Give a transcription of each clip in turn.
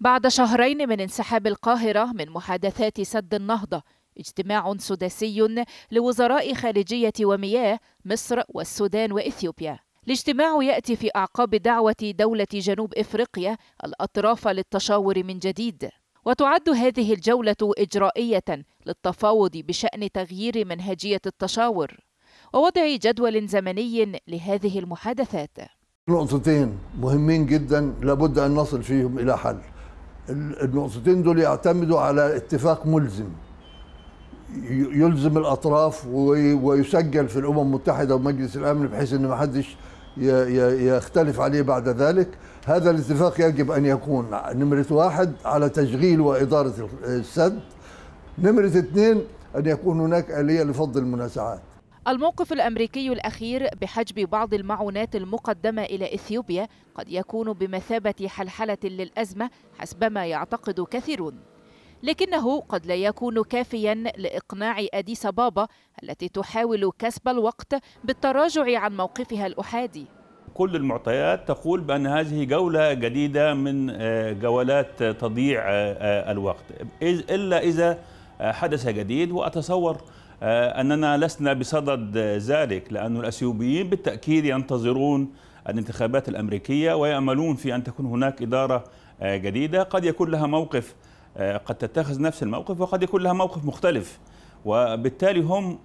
بعد شهرين من انسحاب القاهرة من محادثات سد النهضة اجتماع سداسي لوزراء خارجية ومياه مصر والسودان وإثيوبيا الاجتماع يأتي في أعقاب دعوة دولة جنوب إفريقيا الأطراف للتشاور من جديد وتعد هذه الجولة إجرائية للتفاوض بشأن تغيير منهجية التشاور ووضع جدول زمني لهذه المحادثات نقطتين مهمين جدا لابد أن نصل فيهم إلى حل النقطتين دول يعتمدوا على اتفاق ملزم يلزم الاطراف ويسجل في الامم المتحده ومجلس الامن بحيث ان ما حدش يختلف عليه بعد ذلك هذا الاتفاق يجب ان يكون نمره واحد على تشغيل واداره السد نمره اثنين ان يكون هناك اليه لفض المنازعات الموقف الأمريكي الأخير بحجب بعض المعونات المقدمة إلى إثيوبيا قد يكون بمثابة حلحلة للأزمة حسب ما يعتقد كثيرون لكنه قد لا يكون كافيا لإقناع أديس بابا التي تحاول كسب الوقت بالتراجع عن موقفها الأحادي كل المعطيات تقول بأن هذه جولة جديدة من آه، جولات تضييع آه، آه، الوقت إلا إذا حدث جديد وأتصور آه، أننا لسنا بصدد ذلك لأن الأثيوبيين بالتأكيد ينتظرون الانتخابات الأمريكية ويأملون في أن تكون هناك إدارة آه، جديدة قد يكون لها موقف آه، قد تتخذ نفس الموقف وقد يكون لها موقف مختلف وبالتالي هم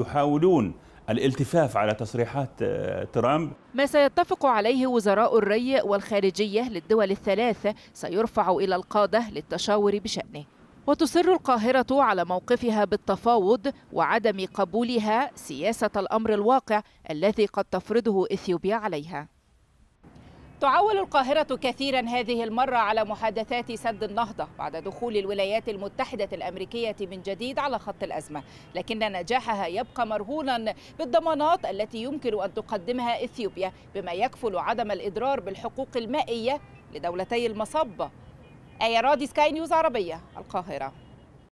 يحاولون الالتفاف على تصريحات ترامب ما سيتفق عليه وزراء الري والخارجية للدول الثلاثة سيرفع إلى القادة للتشاور بشأنه وتصر القاهرة على موقفها بالتفاوض وعدم قبولها سياسة الأمر الواقع الذي قد تفرضه إثيوبيا عليها تعول القاهرة كثيرا هذه المرة على محادثات سد النهضة بعد دخول الولايات المتحدة الأمريكية من جديد على خط الأزمة لكن نجاحها يبقى مرهونا بالضمانات التي يمكن أن تقدمها إثيوبيا بما يكفل عدم الإضرار بالحقوق المائية لدولتي المصب آية راضي سكاي نيوز عربية القاهرة